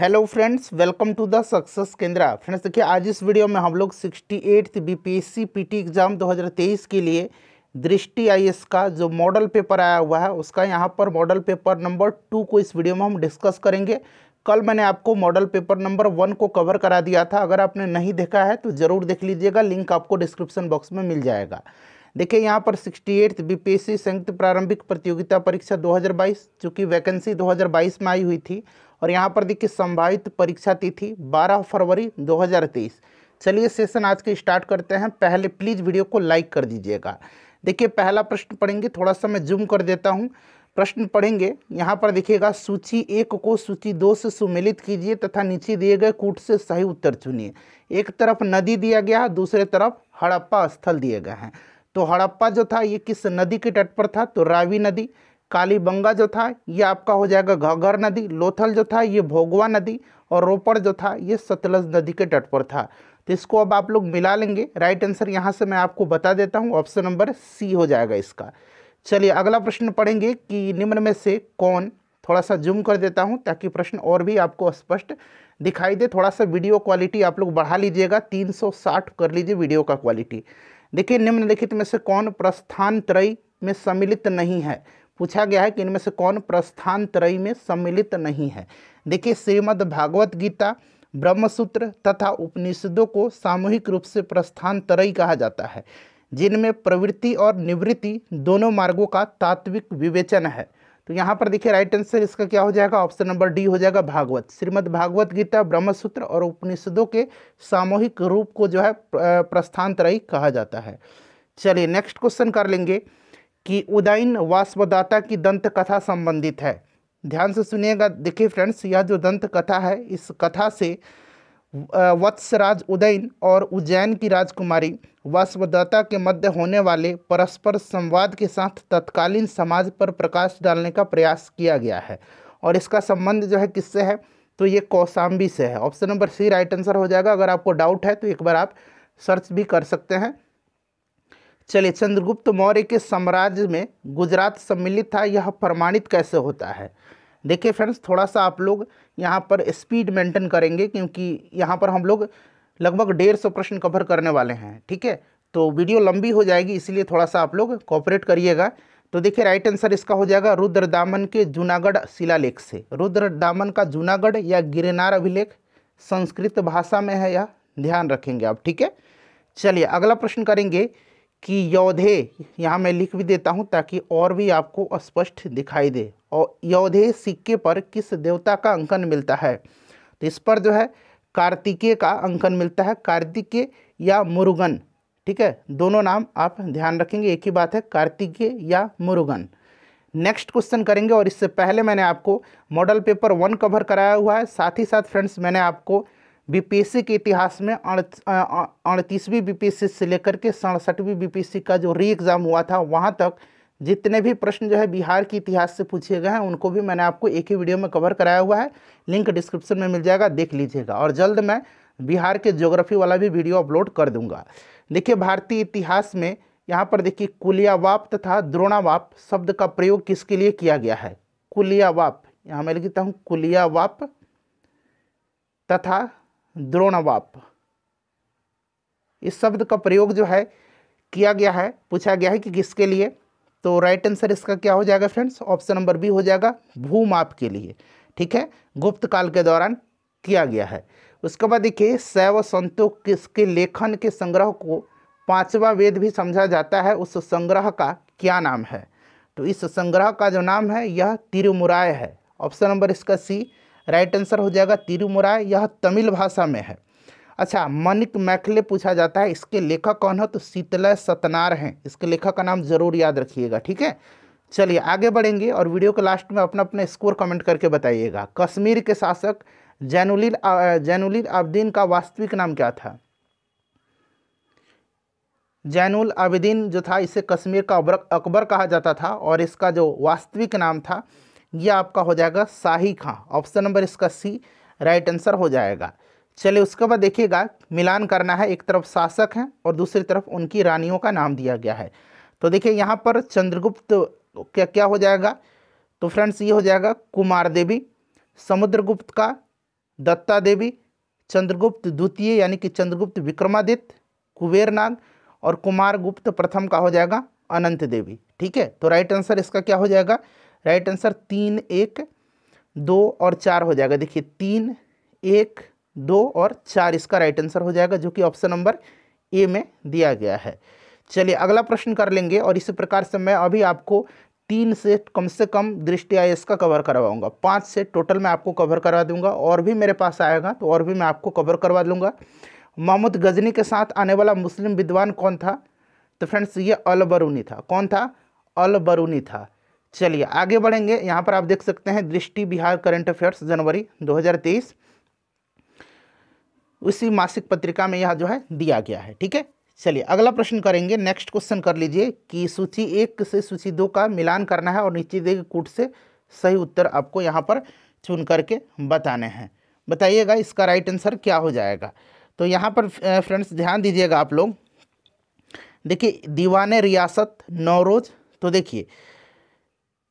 hello friends welcome to the success Kendra friends देखिए आज इस वीडियो में हम लोग sixty eighth B P P S C T exam 2023 के लिए दृष्टि आई का जो मॉडल पेपर आया हुआ है उसका यहाँ पर मॉडल पेपर नंबर टू को इस वीडियो में हम डिस्कस करेंगे कल मैंने आपको मॉडल पेपर नंबर वन को कवर करा दिया था अगर आपने नहीं देखा है तो ज़रूर देख लीजिएगा लिंक आपको डिस्क्रिप्शन बॉक्स में मिल जाएगा देखिए यहाँ पर सिक्सटी एट्थ सी संयुक्त प्रारंभिक प्रतियोगिता परीक्षा 2022 जो कि वैकेंसी 2022 में आई हुई थी और यहाँ पर देखिए संभावित परीक्षा तिथि 12 फरवरी 2023 चलिए सेशन आज के स्टार्ट करते हैं पहले प्लीज़ वीडियो को लाइक कर दीजिएगा देखिए पहला प्रश्न पढ़ेंगे थोड़ा सा मैं जूम कर देता हूँ प्रश्न पढ़ेंगे यहाँ पर देखिएगा सूची एक को सूची दो से सुमेलित कीजिए तथा नीचे दिए गए कूट से सही उत्तर चुनिए एक तरफ नदी दिया गया दूसरे तरफ हड़प्पा स्थल दिए गए हैं तो हड़प्पा जो था ये किस नदी के तट पर था तो रावी नदी कालीबंगा जो था ये आपका हो जाएगा घग्घर नदी लोथल जो था ये भोगवा नदी और रोपड़ जो था ये सतलज नदी के तट पर था तो इसको अब आप लोग मिला लेंगे राइट आंसर यहाँ से मैं आपको बता देता हूँ ऑप्शन नंबर सी हो जाएगा इसका चलिए अगला प्रश्न पढ़ेंगे कि निम्न में से कौन थोड़ा सा जूम कर देता हूँ ताकि प्रश्न और भी आपको स्पष्ट दिखाई दे थोड़ा सा वीडियो क्वालिटी आप लोग बढ़ा लीजिएगा 360 कर लीजिए वीडियो का क्वालिटी देखिए निम्नलिखित में से कौन प्रस्थान त्रय में सम्मिलित नहीं है पूछा गया है कि इनमें से कौन प्रस्थान त्रयी में सम्मिलित नहीं है देखिए श्रीमद् भागवत गीता ब्रह्मसूत्र तथा उपनिषदों को सामूहिक रूप से प्रस्थान त्रयी कहा जाता है जिनमें प्रवृत्ति और निवृत्ति दोनों मार्गों का तात्विक विवेचन है तो यहाँ पर देखिए राइट आंसर इसका क्या हो जाएगा ऑप्शन नंबर डी हो जाएगा भागवत श्रीमद् भागवत गीता ब्रह्मसूत्र और उपनिषदों के सामूहिक रूप को जो है प्रस्थान त्रयी कहा जाता है चलिए नेक्स्ट क्वेश्चन कर लेंगे कि उदयन वास्वदाता की दंत कथा संबंधित है ध्यान से सुनिएगा देखिए फ्रेंड्स यह जो दंत कथा है इस कथा से वत्सराज उदयन और उज्जैन की राजकुमारी वास्वदाता के मध्य होने वाले परस्पर संवाद के साथ तत्कालीन समाज पर प्रकाश डालने का प्रयास किया गया है और इसका संबंध जो है किससे है तो ये कौसाम्बी से है option number C right answer हो जाएगा अगर आपको डाउट है तो एक बार आप सर्च भी कर सकते हैं चलिए चंद्रगुप्त मौर्य के साम्राज्य में गुजरात सम्मिलित था यह प्रमाणित कैसे होता है देखिए फ्रेंड्स थोड़ा सा आप लोग यहाँ पर स्पीड मेंटेन करेंगे क्योंकि यहाँ पर हम लोग लगभग डेढ़ सौ प्रश्न कवर करने वाले हैं ठीक है तो वीडियो लंबी हो जाएगी इसलिए थोड़ा सा आप लोग कॉपरेट करिएगा तो देखिए राइट आंसर इसका हो जाएगा रुद्र दामन के जूनागढ़ शिलालेख से रुद्र दामन का जूनागढ़ या गिरनार अभिलेख संस्कृत भाषा में है यह ध्यान रखेंगे आप ठीक है चलिए अगला प्रश्न करेंगे कि योधे यहाँ मैं लिख भी देता हूँ ताकि और भी आपको स्पष्ट दिखाई दे और यौधे सिक्के पर किस देवता का अंकन मिलता है तो इस पर जो है कार्तिकेय का अंकन मिलता है कार्तिकेय या मुरुगन ठीक है दोनों नाम आप ध्यान रखेंगे एक ही बात है कार्तिकेय या मुरुगन नेक्स्ट क्वेश्चन करेंगे और इससे पहले मैंने आपको मॉडल पेपर वन कवर कराया हुआ है साथ ही साथ फ्रेंड्स मैंने आपको बीपीएससी के इतिहास में अड़तीसवीं बीपीएससी से लेकर के सड़सठवीं बीपीएससी का जो री एग्ज़ाम हुआ था वहाँ तक जितने भी प्रश्न जो है बिहार के इतिहास से पूछे गए हैं उनको भी मैंने आपको एक ही वीडियो में कवर कराया हुआ है लिंक डिस्क्रिप्शन में मिल जाएगा देख लीजिएगा और जल्द मैं बिहार के ज्योग्राफी वाला भी वीडियो अपलोड कर दूंगा देखिए भारतीय इतिहास में यहाँ पर देखिए कुलियावाप तथा द्रोणावाप शब्द का प्रयोग किसके लिए किया गया है कुलियावाप यहाँ मैं लिखता हूँ कुलियावाप तथा द्रोणवाप इस शब्द का प्रयोग जो है किया गया है पूछा गया है कि किसके लिए तो राइट आंसर इसका क्या हो जाएगा फ्रेंड्स ऑप्शन नंबर बी हो जाएगा भूमाप के लिए ठीक है गुप्त काल के दौरान किया गया है उसके बाद देखिए शैव संतों किसके लेखन के संग्रह को पांचवा वेद भी समझा जाता है उस संग्रह का क्या नाम है तो इस संग्रह का जो नाम है यह तिरुमुराय है ऑप्शन नंबर इसका सी राइट आंसर हो जाएगा तिरुमुराय यह तमिल भाषा में है अच्छा मनिक मैखले पूछा जाता है इसके लेखक कौन है तो शीतलय सतनार हैं इसके लेखक का नाम जरूर याद रखिएगा ठीक है चलिए आगे बढ़ेंगे और वीडियो के लास्ट में अपना अपना स्कोर कमेंट करके बताइएगा कश्मीर के शासक जैनुलिन जैनुलिन आबदीन का वास्तविक नाम क्या था जैनुल आबिदीन जो था इसे कश्मीर का अकबर कहा जाता था और इसका जो वास्तविक नाम था ये आपका हो जाएगा शाही खां ऑप्शन नंबर इसका सी राइट आंसर हो जाएगा चलिए उसके बाद देखिएगा मिलान करना है एक तरफ शासक हैं और दूसरी तरफ उनकी रानियों का नाम दिया गया है तो देखिए यहाँ पर चंद्रगुप्त क्या क्या हो जाएगा तो फ्रेंड्स ये हो जाएगा कुमार देवी समुद्रगुप्त का दत्ता देवी चंद्रगुप्त द्वितीय यानी कि चंद्रगुप्त विक्रमादित्य कुबेरनाग और कुमारगुप्त प्रथम का हो जाएगा अनंत देवी ठीक है तो राइट आंसर इसका क्या हो जाएगा राइट आंसर तीन एक दो और चार हो जाएगा देखिए तीन एक दो और चार इसका राइट आंसर हो जाएगा जो कि ऑप्शन नंबर ए में दिया गया है चलिए अगला प्रश्न कर लेंगे और इसी प्रकार से मैं अभी आपको तीन से कम से कम दृष्टि आई का कवर करवाऊंगा पाँच से टोटल मैं आपको कवर करवा दूंगा और भी मेरे पास आएगा तो और भी मैं आपको कवर करवा दूंगा मोहम्मद गजनी के साथ आने वाला मुस्लिम विद्वान कौन था तो फ्रेंड्स ये अल बरूनी था कौन था अल बरूनी था चलिए आगे बढ़ेंगे यहाँ पर आप देख सकते हैं दृष्टि बिहार करंट अफेयर्स जनवरी 2023 उसी मासिक पत्रिका में यह जो है दिया गया है ठीक है चलिए अगला प्रश्न करेंगे नेक्स्ट क्वेश्चन कर लीजिए कि सूची एक से सूची दो का मिलान करना है और नीचे दिए कूट से सही उत्तर आपको यहाँ पर चुन करके बताने हैं बताइएगा इसका राइट आंसर क्या हो जाएगा तो यहाँ पर फ्रेंड्स ध्यान दीजिएगा आप लोग देखिए दीवान रियासत नौरोज तो देखिए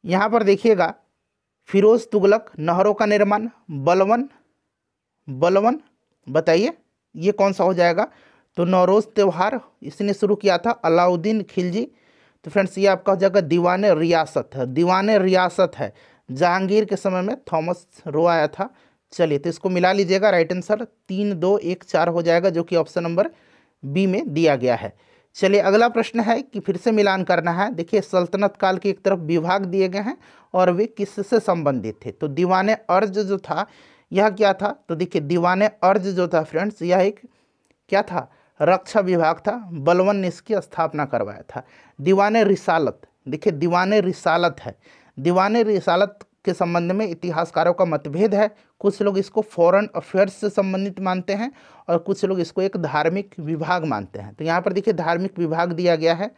यहाँ पर देखिएगा फिरोज तुगलक नहरों का निर्माण बलवन बलवन बताइए ये कौन सा हो जाएगा तो नौरोज़ त्यौहार इसने शुरू किया था अलाउद्दीन खिलजी तो फ्रेंड्स ये आपका हो जाएगा दीवान रियासत है दीवान रियासत है जहांगीर के समय में थॉमस रो आया था चलिए तो इसको मिला लीजिएगा राइट आंसर तीन दो एक चार हो जाएगा जो कि ऑप्शन नंबर बी में दिया गया है चलिए अगला प्रश्न है कि फिर से मिलान करना है देखिए सल्तनत काल के एक तरफ विभाग दिए गए हैं और वे किससे संबंधित थे तो दीवान अर्ज जो था यह क्या था तो देखिए दीवान अर्ज जो था फ्रेंड्स यह एक क्या था रक्षा विभाग था बलवन ने इसकी स्थापना करवाया था दीवान रिसालत देखिए दीवान रिसालत है दीवान रिसालत के संबंध में इतिहासकारों का मतभेद है कुछ लोग इसको फॉरेन अफेयर्स से संबंधित मानते हैं और कुछ लोग इसको एक धार्मिक विभाग मानते हैं तो यहाँ पर देखिए धार्मिक विभाग दिया गया है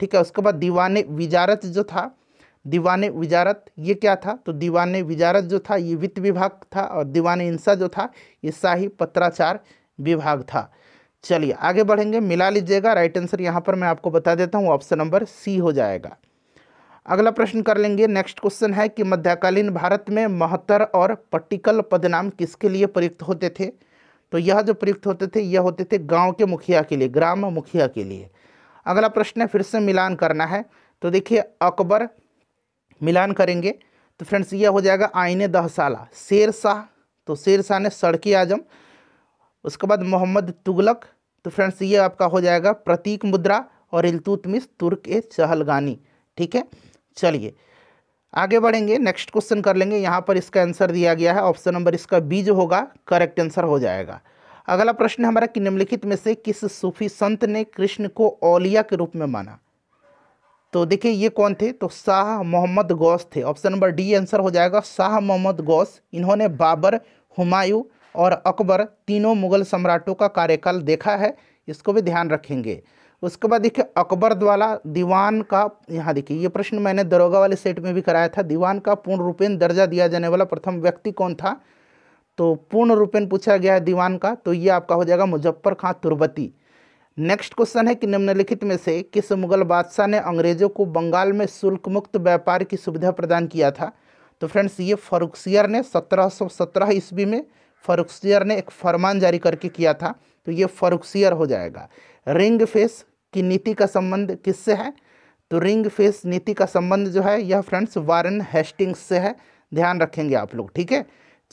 ठीक है उसके बाद दीवान विजारत जो था दीवान विजारत ये क्या था तो दीवान विजारत जो था ये वित्त विभाग था और दीवान इंसा जो था ये शाही पत्राचार विभाग था चलिए आगे बढ़ेंगे मिला लीजिएगा राइट आंसर यहाँ पर मैं आपको बता देता हूँ ऑप्शन नंबर सी हो जाएगा अगला प्रश्न कर लेंगे नेक्स्ट क्वेश्चन है कि मध्यकालीन भारत में महतर और पट्टिकल पदनाम किसके लिए प्रयुक्त होते थे तो यह जो प्रयुक्त होते थे यह होते थे गांव के मुखिया के लिए ग्राम मुखिया के लिए अगला प्रश्न है फिर से मिलान करना है तो देखिए अकबर मिलान करेंगे तो फ्रेंड्स यह हो जाएगा आईने दहसाला शेर शाह तो शेर शाह ने सड़की आजम उसके बाद मोहम्मद तुगलक तो फ्रेंड्स ये आपका हो जाएगा प्रतीक मुद्रा और इलतुतमिस तुर्क ए चहलगानी ठीक है चलिए आगे बढ़ेंगे नेक्स्ट क्वेश्चन कर लेंगे यहाँ पर इसका आंसर दिया गया है ऑप्शन नंबर इसका बी जो होगा करेक्ट आंसर हो जाएगा अगला प्रश्न हमारा कि निम्नलिखित में से किस सूफी संत ने कृष्ण को औलिया के रूप में माना तो देखिए ये कौन थे तो शाह मोहम्मद गौस थे ऑप्शन नंबर डी आंसर हो जाएगा शाह मोहम्मद गौस इन्होंने बाबर हुमायूं और अकबर तीनों मुगल सम्राटों का कार्यकाल देखा है इसको भी ध्यान रखेंगे उसके बाद देखिए अकबर द्वारा दीवान का यहाँ देखिए ये प्रश्न मैंने दरोगा वाले सेट में भी कराया था दीवान का पूर्ण रूपेण दर्जा दिया जाने वाला प्रथम व्यक्ति कौन था तो पूर्ण रूपेण पूछा गया है दीवान का तो ये आपका हो जाएगा मुजफ्फर खां तुरबती नेक्स्ट क्वेश्चन है कि निम्नलिखित में से किस मुगल बादशाह ने अंग्रेजों को बंगाल में शुल्क मुक्त व्यापार की सुविधा प्रदान किया था तो फ्रेंड्स ये फरुखसियर ने सत्रह ईस्वी में फरुखसियर ने एक फरमान जारी करके किया था तो ये फरुखसियर हो जाएगा रिंग फेस की नीति का संबंध किससे है तो रिंग फेस नीति का संबंध जो है यह फ्रेंड्स वारन हेस्टिंग्स से है ध्यान रखेंगे आप लोग ठीक है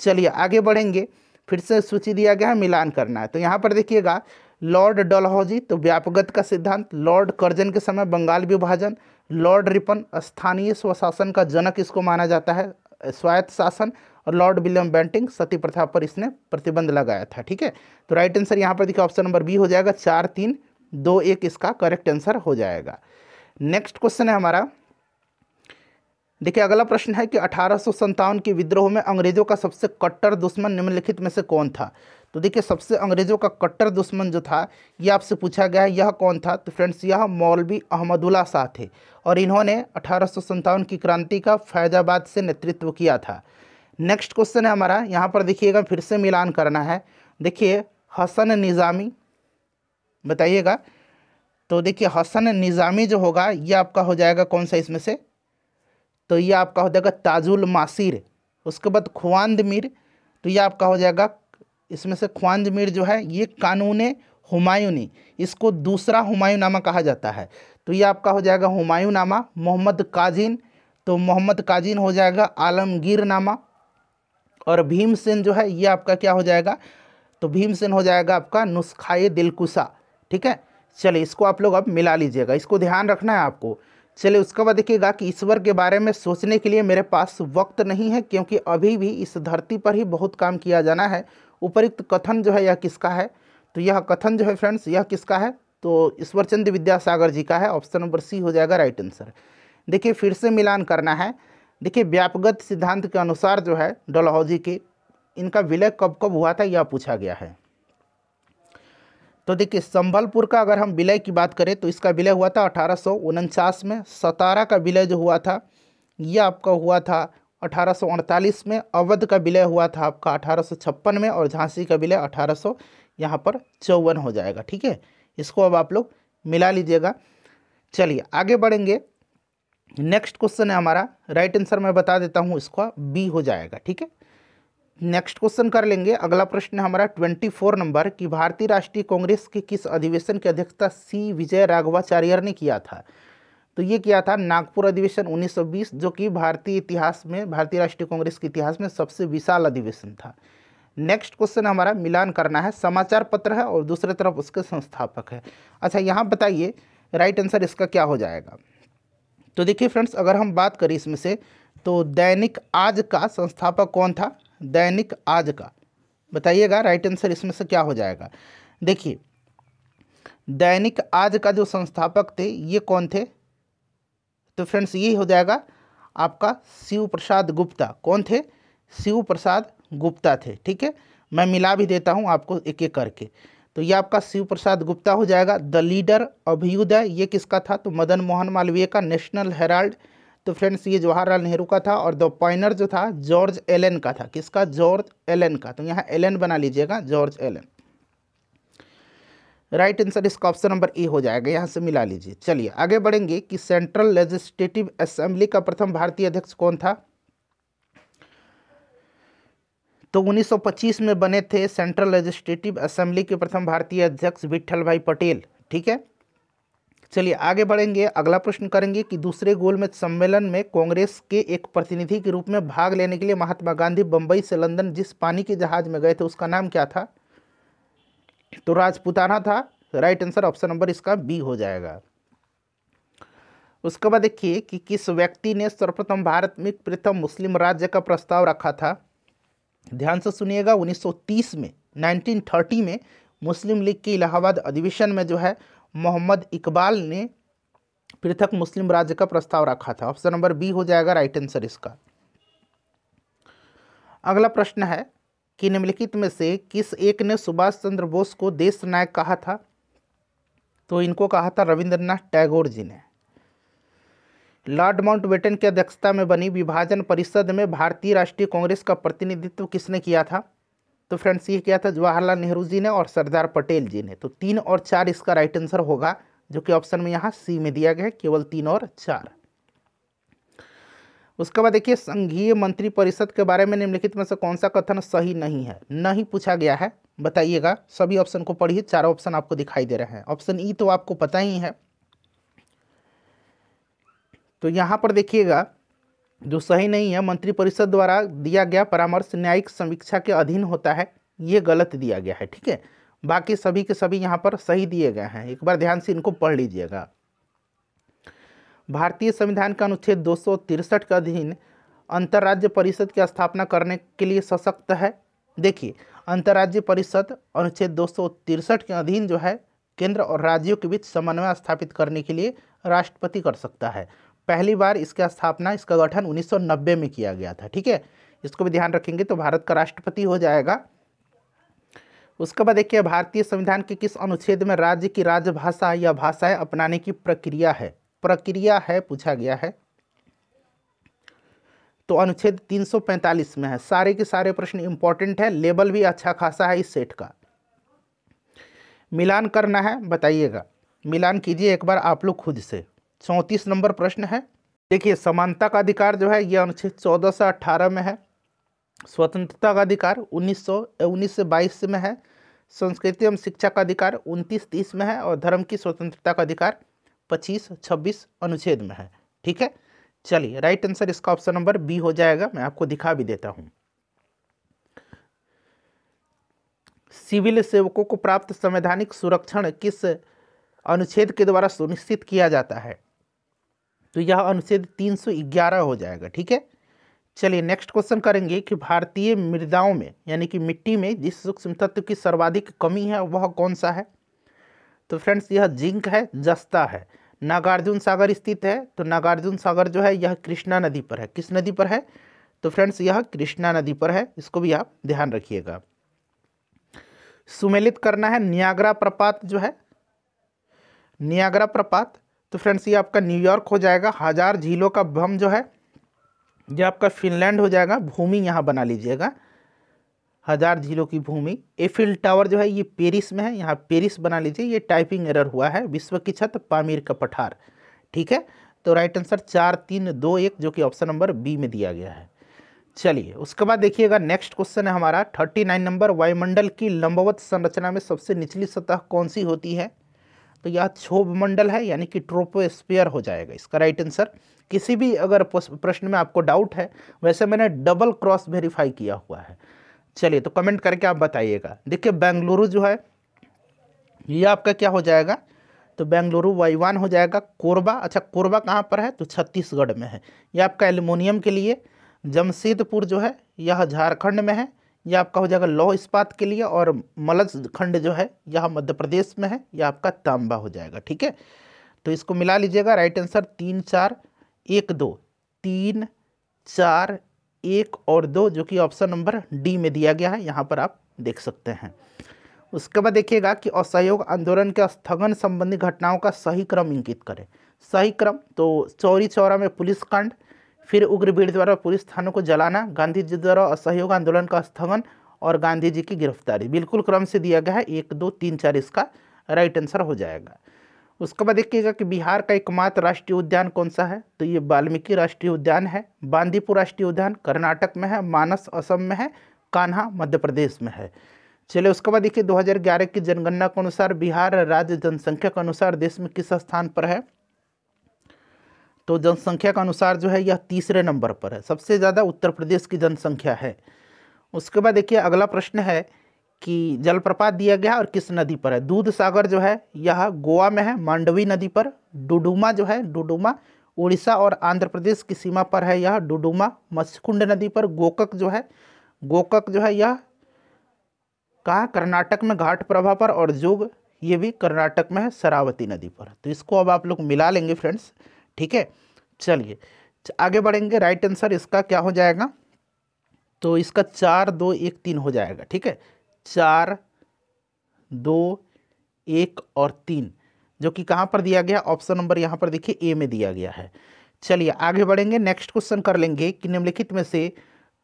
चलिए आगे बढ़ेंगे फिर से सूची दिया गया है मिलान करना है तो यहाँ पर देखिएगा लॉर्ड डलहौजी तो व्यापगत का सिद्धांत लॉर्ड कर्जन के समय बंगाल विभाजन लॉर्ड रिपन स्थानीय स्वशासन का जनक इसको माना जाता है स्वायत्त शासन और लॉर्ड विलियम बैंटिंग सती प्रथा पर इसने प्रतिबंध लगाया था ठीक है तो राइट आंसर यहाँ पर देखिए ऑप्शन नंबर बी हो जाएगा चार तीन दो एक इसका करेक्ट आंसर हो जाएगा नेक्स्ट क्वेश्चन है हमारा देखिए अगला प्रश्न है कि अठारह के विद्रोह में अंग्रेजों का सबसे कट्टर दुश्मन निम्नलिखित में से कौन था तो देखिए सबसे अंग्रेजों का कट्टर दुश्मन जो था ये आपसे पूछा गया है यह कौन था तो फ्रेंड्स यह मौलवी अहमदुल्ला शाह थे और इन्होंने अठारह की क्रांति का फैजाबाद से नेतृत्व किया था नेक्स्ट क्वेश्चन है हमारा यहाँ पर देखिएगा फिर से मिलान करना है देखिए हसन निज़ामी बताइएगा तो देखिए हसन निज़ामी जो होगा ये आपका हो जाएगा कौन सा इसमें से तो ये आपका हो जाएगा ताजुल मासिर उसके बाद ख्वांद मीर तो ये आपका हो जाएगा इसमें से ख्वांद मीर जो है ये कानून हुमायूनी इसको दूसरा हुमायूं नामा कहा जाता है तो ये आपका हो जाएगा हुमायूं नामा मोहम्मद काजिन तो मोहम्मद काजिन हो जाएगा आलमगीर नामा और भीमसेन जो है ये आपका क्या हो जाएगा तो भीमसेन हो जाएगा आपका नुस्खाए दिलकुशा ठीक है चलिए इसको आप लोग अब मिला लीजिएगा इसको ध्यान रखना है आपको चलिए उसके बाद देखिएगा कि ईश्वर के बारे में सोचने के लिए मेरे पास वक्त नहीं है क्योंकि अभी भी इस धरती पर ही बहुत काम किया जाना है उपयुक्त कथन जो है यह किसका है तो यह कथन जो है फ्रेंड्स यह किसका है तो ईश्वरचंद विद्यासागर जी का है ऑप्शन नंबर सी हो जाएगा राइट आंसर देखिए फिर से मिलान करना है देखिए व्यापगत सिद्धांत के अनुसार जो है डलहौजी के इनका विलय कब कब हुआ था यह पूछा गया है तो देखिए संभलपुर का अगर हम विलय की बात करें तो इसका विलय हुआ था अठारह में सतारा का विलय जो हुआ था यह आपका हुआ था 1848 में अवध का विलय हुआ था आपका अठारह में और झांसी का विलय अठारह सौ यहाँ पर चौवन हो जाएगा ठीक है इसको अब आप लोग मिला लीजिएगा चलिए आगे बढ़ेंगे नेक्स्ट क्वेश्चन है हमारा राइट आंसर मैं बता देता हूँ इसका बी हो जाएगा ठीक है नेक्स्ट क्वेश्चन कर लेंगे अगला प्रश्न हमारा ट्वेंटी फोर नंबर कि भारतीय राष्ट्रीय कांग्रेस के किस अधिवेशन की अध्यक्षता सी विजय राघवाचार्य ने किया था तो ये किया था नागपुर अधिवेशन 1920 जो कि भारतीय इतिहास में भारतीय राष्ट्रीय कांग्रेस के इतिहास में सबसे विशाल अधिवेशन था नेक्स्ट क्वेश्चन हमारा मिलान करना है समाचार पत्र है और दूसरे तरफ उसके संस्थापक है अच्छा यहाँ बताइए राइट आंसर इसका क्या हो जाएगा तो देखिए फ्रेंड्स अगर हम बात करें इसमें से तो दैनिक आज का संस्थापक कौन था दैनिक आज का बताइएगा राइट आंसर इसमें से क्या हो जाएगा देखिए दैनिक आज का जो संस्थापक थे ये कौन थे तो फ्रेंड्स ये हो जाएगा आपका शिव प्रसाद गुप्ता कौन थे शिव प्रसाद गुप्ता थे ठीक है मैं मिला भी देता हूँ आपको एक एक करके तो ये आपका शिव प्रसाद गुप्ता हो जाएगा द लीडर अभ्युदय ये किसका था तो मदन मोहन मालवीय का नेशनल हेराल्ड तो फ्रेंड्स ये जवाहरलाल नेहरू का था और द पॉइनर जो था जॉर्ज एलन का था किसका जॉर्ज एलन का तो यहाँ एलन बना लीजिएगा जॉर्ज एलन राइट आंसर इसका ऑप्शन नंबर ए हो जाएगा यहाँ से मिला लीजिए चलिए आगे बढ़ेंगे कि सेंट्रल लेजिस्लेटिव असेंबली का प्रथम भारतीय अध्यक्ष कौन था तो 1925 में बने थे सेंट्रल लेजिस्लेटिव असेंबली के प्रथम भारतीय अध्यक्ष विठल भाई पटेल ठीक है चलिए आगे बढ़ेंगे अगला प्रश्न करेंगे कि दूसरे गोलमेज सम्मेलन में कांग्रेस के एक प्रतिनिधि के रूप में भाग लेने के लिए महात्मा गांधी बंबई से लंदन जिस पानी के जहाज में गए थे उसका नाम क्या था तो राजपुताना था राइट आंसर ऑप्शन नंबर इसका बी हो जाएगा उसके बाद देखिए कि किस व्यक्ति ने सर्वप्रथम भारत में प्रथम मुस्लिम राज्य का प्रस्ताव रखा था ध्यान से सुनिएगा 1930 में 1930 में मुस्लिम लीग के इलाहाबाद अधिवेशन में जो है मोहम्मद इकबाल ने पृथक मुस्लिम राज्य का प्रस्ताव रखा था ऑप्शन नंबर बी हो जाएगा राइट आंसर इसका अगला प्रश्न है कि निम्नलिखित में से किस एक ने सुभाष चंद्र बोस को देश नायक कहा था तो इनको कहा था रविंद्रनाथ टैगोर जी ने लॉर्ड माउंटबेटन की अध्यक्षता में बनी विभाजन परिषद में भारतीय राष्ट्रीय कांग्रेस का प्रतिनिधित्व किसने किया था तो फ्रेंड्स ये क्या था जवाहरलाल नेहरू जी ने और सरदार पटेल जी ने तो तीन और चार इसका राइट आंसर होगा जो कि ऑप्शन में यहाँ सी में दिया गया है केवल तीन और चार उसके बाद देखिए संघीय मंत्री परिषद के बारे में निम्नलिखित में से कौन सा कथन सही नहीं है नहीं पूछा गया है बताइएगा सभी ऑप्शन को पढ़िए चारों ऑप्शन आपको दिखाई दे रहे हैं ऑप्शन ई e तो आपको पता ही है तो यहाँ पर देखिएगा जो सही नहीं है मंत्रिपरिषद द्वारा दिया गया परामर्श न्यायिक समीक्षा के अधीन होता है ये गलत दिया गया है ठीक है बाकी सभी के सभी यहाँ पर सही दिए गए हैं एक बार ध्यान से इनको पढ़ लीजिएगा भारतीय संविधान का अनुच्छेद दो के अधीन अंतर्राज्य परिषद की स्थापना करने के लिए सशक्त है देखिए अंतर्राज्य परिषद अनुच्छेद दो के अधीन जो है केंद्र और राज्यों के बीच समन्वय स्थापित करने के लिए राष्ट्रपति कर सकता है पहली बार इसका स्थापना इसका गठन उन्नीस में किया गया था ठीक है इसको भी ध्यान रखेंगे तो भारत का राष्ट्रपति हो जाएगा उसके बाद देखिए भारतीय संविधान के किस अनुच्छेद में राज्य की राजभाषा या भाषाएं अपनाने की प्रक्रिया है प्रक्रिया है पूछा गया है तो अनुच्छेद 345 में है सारे के सारे प्रश्न इंपॉर्टेंट है लेबल भी अच्छा खासा है इस सेट का मिलान करना है बताइएगा मिलान कीजिए एक बार आप लोग खुद से चौंतीस नंबर प्रश्न है देखिए समानता का अधिकार जो है यह अनुच्छेद चौदह से अट्ठारह में है स्वतंत्रता का अधिकार उन्नीस सौ उन्नीस से बाईस में है संस्कृति एवं शिक्षा का अधिकार उनतीस तीस में है और धर्म की स्वतंत्रता का अधिकार पच्चीस छब्बीस अनुच्छेद में है ठीक है चलिए राइट आंसर इसका ऑप्शन नंबर बी हो जाएगा मैं आपको दिखा भी देता हूँ सिविल सेवकों को प्राप्त संवैधानिक सुरक्षण किस अनुच्छेद के द्वारा सुनिश्चित किया जाता है तो यह अनुच्छेद 311 हो जाएगा ठीक है चलिए नेक्स्ट क्वेश्चन करेंगे कि भारतीय मृदाओं में यानी कि मिट्टी में जिस सूक्ष्म तत्व की सर्वाधिक कमी है वह कौन सा है तो फ्रेंड्स यह जिंक है जस्ता है नागार्जुन सागर स्थित है तो नागार्जुन सागर जो है यह कृष्णा नदी पर है किस नदी पर है तो फ्रेंड्स यह कृष्णा नदी पर है इसको भी आप ध्यान रखिएगा सुमेलित करना है न्यागरा प्रपात जो है नियाग्रा प्रपात तो फ्रेंड्स ये आपका न्यूयॉर्क हो जाएगा हज़ार झीलों का भम जो है ये आपका फिनलैंड हो जाएगा भूमि यहाँ बना लीजिएगा हज़ार झीलों की भूमि एफिल टावर जो है ये पेरिस में है यहाँ पेरिस बना लीजिए ये टाइपिंग एरर हुआ है विश्व की छत पामीर का पठार ठीक है तो राइट आंसर चार तीन दो एक जो कि ऑप्शन नंबर बी में दिया गया है चलिए उसके बाद देखिएगा नेक्स्ट क्वेश्चन है हमारा थर्टी नाइन नंबर वायुमंडल की लंबवत संरचना में सबसे निचली सतह कौन सी होती है तो यह क्षोभ मंडल है यानी कि ट्रोपोस्पियर हो जाएगा इसका राइट आंसर किसी भी अगर प्रश्न में आपको डाउट है वैसे मैंने डबल क्रॉस वेरीफाई किया हुआ है चलिए तो कमेंट करके आप बताइएगा देखिए बेंगलुरु जो है ये आपका क्या हो जाएगा तो बेंगलुरु वाइवान हो जाएगा कोरबा अच्छा कोरबा कहाँ पर है तो छत्तीसगढ़ में है यह आपका एल्यूमिनियम के लिए जमशेदपुर जो है यह झारखंड में है यह आपका हो जाएगा लौह इस्पात के लिए और मलज खंड जो है यह मध्य प्रदेश में है यह आपका तांबा हो जाएगा ठीक है तो इसको मिला लीजिएगा राइट आंसर तीन चार एक दो तीन चार एक और दो जो कि ऑप्शन नंबर डी में दिया गया है यहाँ पर आप देख सकते हैं उसके बाद देखिएगा कि असहयोग आंदोलन के स्थगन संबंधी घटनाओं का सही क्रम इंगित करें सही क्रम तो चौरी चौरा में पुलिस कांड फिर उग्र भीड़ द्वारा पुलिस थानों को जलाना गांधी जी द्वारा असहयोग आंदोलन का स्थगन और गांधी जी की गिरफ्तारी बिल्कुल क्रम से दिया गया है एक दो तीन चार इसका राइट आंसर हो जाएगा उसके बाद देखिएगा कि बिहार का एकमात्र राष्ट्रीय उद्यान कौन सा है तो ये वाल्मीकि राष्ट्रीय उद्यान है बांदीपुर राष्ट्रीय उद्यान कर्नाटक में है मानस असम में है कान्हा मध्य प्रदेश में है चलिए उसके बाद देखिए 2011 की जनगणना के अनुसार बिहार राज्य जनसंख्या के अनुसार देश में किस स्थान पर है तो जनसंख्या के अनुसार जो है यह तीसरे नंबर पर है सबसे ज़्यादा उत्तर प्रदेश की जनसंख्या है उसके बाद देखिए अगला प्रश्न है कि जलप्रपात दिया गया और किस नदी पर है दूध सागर जो है यह गोवा में है मांडवी नदी पर डुडुमा जो है डुडुमा उड़ीसा और आंध्र प्रदेश की सीमा पर है यह डुडुमा मत्स्यकुंड नदी पर गोकक जो है गोकक जो है यह कहा कर्नाटक में घाट प्रभा पर और जोग ये भी कर्नाटक में है शरावती नदी पर तो इसको अब आप लोग मिला लेंगे फ्रेंड्स ठीक है चलिए आगे बढ़ेंगे राइट आंसर इसका क्या हो जाएगा तो इसका चार दो एक तीन हो जाएगा ठीक है चार दो एक और तीन जो कि कहाँ पर दिया गया ऑप्शन नंबर यहाँ पर देखिए ए में दिया गया है चलिए आगे बढ़ेंगे नेक्स्ट क्वेश्चन कर लेंगे कि निम्नलिखित में से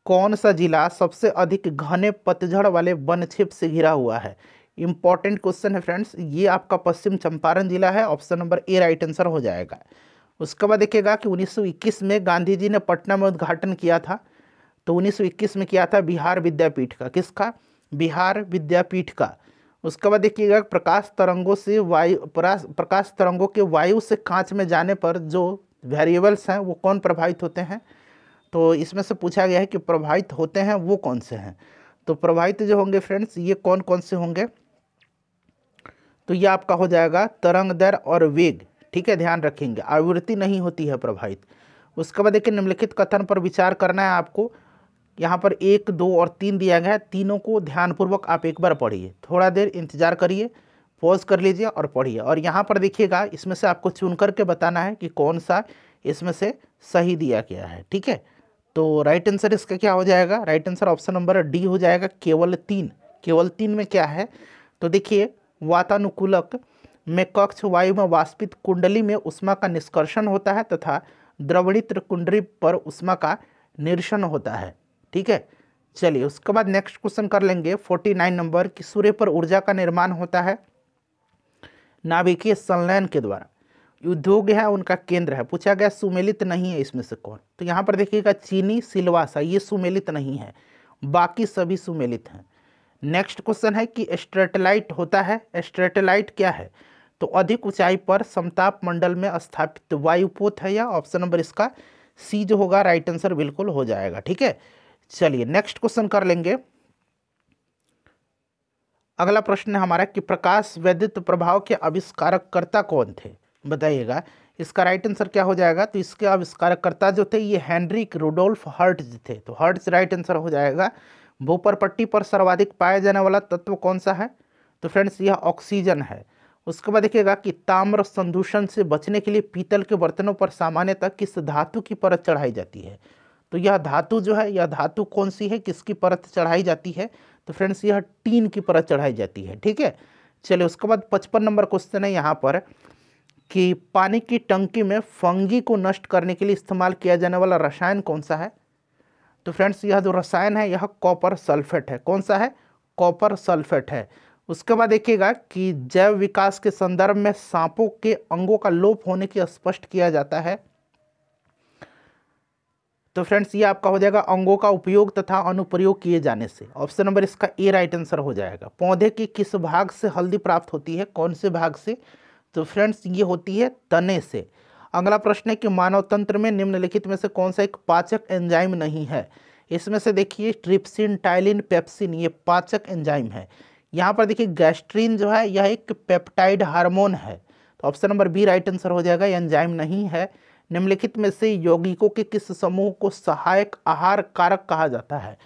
कौन सा जिला सबसे अधिक घने पतझड़ वाले वन क्षेत्र से घिरा हुआ है इंपॉर्टेंट क्वेश्चन है फ्रेंड्स ये आपका पश्चिम चंपारण जिला है option number A right answer हो जाएगा उसके बाद देखिएगा कि 1921 में गांधी जी ने पटना में उद्घाटन किया था तो 1921 में किया था बिहार विद्यापीठ का किसका बिहार विद्यापीठ का उसके बाद देखिएगा प्रकाश तरंगों से वायु प्रकाश तरंगों के वायु से कांच में जाने पर जो वेरिएबल्स हैं वो कौन प्रभावित होते हैं तो इसमें से पूछा गया है कि प्रभावित होते हैं वो कौन से हैं तो प्रभावित जो होंगे फ्रेंड्स ये कौन कौन से होंगे तो ये आपका हो जाएगा तरंग दर और वेग ठीक है ध्यान रखेंगे आवृत्ति नहीं होती है प्रभावित उसके बाद देखिए निम्नलिखित कथन पर विचार करना है आपको यहाँ पर एक दो और तीन दिया गया है तीनों को ध्यानपूर्वक आप एक बार पढ़िए थोड़ा देर इंतजार करिए पॉज कर लीजिए और पढ़िए और यहाँ पर देखिएगा इसमें से आपको चुन करके बताना है कि कौन सा इसमें से सही दिया गया है ठीक है तो राइट आंसर इसका क्या हो जाएगा right answer option number D हो जाएगा केवल तीन केवल तीन में क्या है तो देखिए वातानुकूलक में कक्ष वायु में वाष्पित कुंडली में उष्मा का निष्कर्षण होता है तथा द्रवणित्र कुंडली पर उष्मा का निरसन होता है ठीक है चलिए उसके बाद नेक्स्ट क्वेश्चन कर लेंगे फोर्टी नाइन नंबर कि सूर्य पर ऊर्जा का निर्माण होता है नाभिकीय संलयन के द्वारा उद्योग है उनका केंद्र है पूछा गया सुमेलित नहीं है इसमें से कौन तो यहाँ पर देखिएगा चीनी सिलवासा ये सुमेलित नहीं है बाकी सभी सुमेलित हैं नेक्स्ट क्वेश्चन है कि स्ट्रेटलाइट होता है स्ट्रेटलाइट क्या है तो अधिक ऊंचाई पर समताप मंडल में स्थापित वायुपोत है या ऑप्शन नंबर इसका सी जो होगा राइट आंसर बिल्कुल हो जाएगा ठीक है चलिए नेक्स्ट क्वेश्चन कर लेंगे अगला प्रश्न है हमारा कि प्रकाश वैद्युत प्रभाव के आविष्कारक कौन थे बताइएगा इसका राइट आंसर क्या हो जाएगा तो इसके आविष्कारकर्ता जो थे ये हैंनरिक रोडोल्फ हर्ट्ज थे तो हर्ट्ज राइट आंसर हो जाएगा भूपर पट्टी पर सर्वाधिक पाया जाने वाला तत्व कौन सा है तो फ्रेंड्स यह ऑक्सीजन है उसके बाद देखिएगा कि ताम्र संदूषण से बचने के लिए पीतल के बर्तनों पर सामान्यतः किस धातु की परत चढ़ाई जाती है तो यह धातु जो है यह धातु कौन सी है किसकी परत चढ़ाई जाती है तो फ्रेंड्स यह टीन की परत चढ़ाई जाती है ठीक है चलिए उसके बाद पचपन नंबर क्वेश्चन है यहाँ पर कि पानी की टंकी में फंगी को नष्ट करने के लिए इस्तेमाल किया जाने वाला रसायन कौन सा है तो फ्रेंड्स यह जो रसायन है यह कॉपर सल्फेट है कौन सा है कॉपर सल्फेट है उसके बाद देखिएगा कि जैव विकास के संदर्भ में सांपों के अंगों का लोप होने की स्पष्ट किया जाता है तो फ्रेंड्स ये आपका हो जाएगा अंगों का उपयोग तथा अनुप्रयोग किए जाने से ऑप्शन नंबर इसका ए राइट आंसर हो जाएगा पौधे के किस भाग से हल्दी प्राप्त होती है कौन से भाग से तो फ्रेंड्स ये होती है तने से अगला प्रश्न है कि मानव तंत्र में निम्नलिखित में से कौन सा एक पाचक एंजाइम नहीं है इसमें से देखिए ट्रिप्सिन टाइलिन पेप्सिन ये पाचक एंजाइम है यहाँ पर देखिए गैस्ट्रीन जो है यह एक पेप्टाइड हार्मोन है तो option number B right answer हो जाएगा एंजाइम नहीं है निम्नलिखित में से यौगिकों के किस समूह को सहायक आहार कारक कहा जाता है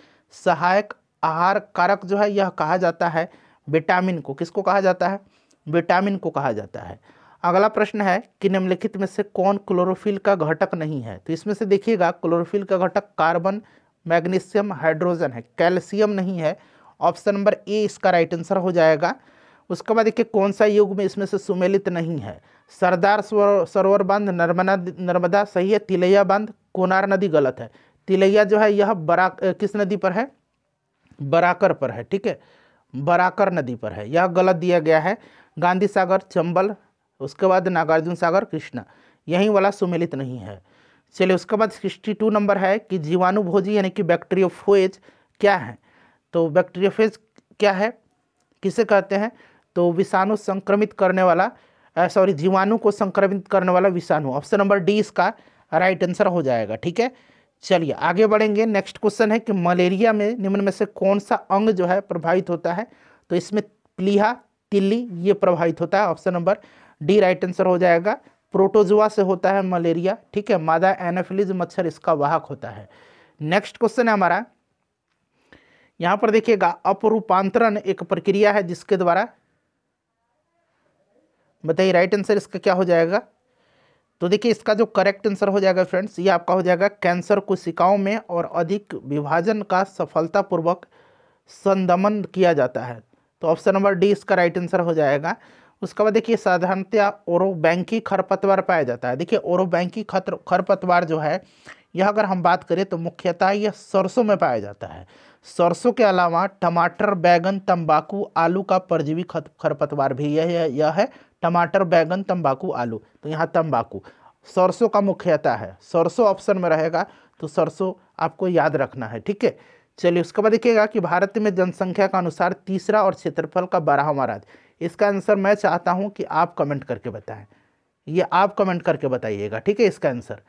सहायक आहार कारक जो है यह कहा जाता है विटामिन को किसको कहा जाता है विटामिन को कहा जाता है अगला प्रश्न है कि निम्नलिखित में से कौन क्लोरोफिल का घटक नहीं है तो इसमें से देखिएगा क्लोरोफिल का घटक कार्बन मैग्नीशियम हाइड्रोजन है कैल्शियम नहीं है ऑप्शन नंबर ए इसका राइट आंसर हो जाएगा उसके बाद देखिए कौन सा युग में इसमें से सुमेलित नहीं है सरदार सरोवर बांध नर्मदा नर्मदा सही है तिलैया बांध कोनार नदी गलत है तिलैया जो है यह बरा किस नदी पर है बराकर पर है ठीक है बराकर नदी पर है यह गलत दिया गया है गांधी सागर चंबल उसके बाद नागार्जुन सागर कृष्णा यहीं वाला सुमेलित नहीं है चलिए उसके बाद सिक्सटी टू नंबर है कि जीवाणु भोजी यानी कि फोएज क्या है तो बैक्टीरियोफेज क्या है किसे कहते हैं तो विषाणु संक्रमित करने वाला सॉरी जीवाणु को संक्रमित करने वाला विषाणु ऑप्शन नंबर डी इसका राइट आंसर हो जाएगा ठीक है चलिए आगे बढ़ेंगे नेक्स्ट क्वेश्चन है कि मलेरिया में निम्न में से कौन सा अंग जो है प्रभावित होता है तो इसमें प्लीहा तिल्ली ये प्रभावित होता है option number D right answer हो जाएगा प्रोटोजुआ से होता है मलेरिया ठीक है मादा एनाफिलिज मच्छर इसका वाहक होता है नेक्स्ट क्वेश्चन है हमारा यहां पर देखिएगा अपरूपांतरण एक प्रक्रिया है जिसके द्वारा बताइए राइट आंसर इसका क्या हो जाएगा तो देखिए इसका जो करेक्ट आंसर हो जाएगा फ्रेंड्स ये आपका हो जाएगा कैंसर कोशिकाओं में और अधिक विभाजन का सफलतापूर्वक संदमन किया जाता है तो ऑप्शन नंबर डी इसका राइट आंसर हो जाएगा उसके बाद देखिए साधारणतया ओरोबैंकी खरपतवार पाया जाता है देखिए ओरोबैंकी खतर खरपतवार जो है यह अगर हम बात करें तो मुख्यतः यह सरसों में पाया जाता है सरसों के अलावा टमाटर बैगन तंबाकू आलू का परजीवी खरपतवार भी यह है यह है टमाटर बैगन तंबाकू आलू तो यहाँ तंबाकू सरसों का मुख्यता है सरसों ऑप्शन में रहेगा तो सरसों आपको याद रखना है ठीक है चलिए उसके बाद देखिएगा कि भारत में जनसंख्या का अनुसार तीसरा और क्षेत्रफल का बारहवा राज्य इसका आंसर मैं चाहता हूँ कि आप कमेंट करके बताएं ये आप कमेंट करके बताइएगा ठीक है इसका आंसर